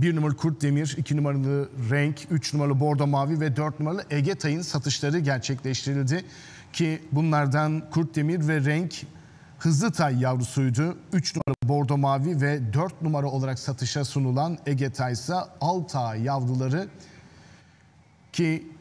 1 numaralı Kurt Demir, 2 numaralı Renk, 3 numaralı Bordo Mavi ve 4 numaralı Ege Tay'ın satışları gerçekleştirildi. Ki bunlardan Kurt Demir ve Renk Hızlı Tay yavrusuydu. 3 numara Bordo Mavi ve 4 numara olarak satışa sunulan Ege Tay ise Altay yavruları ki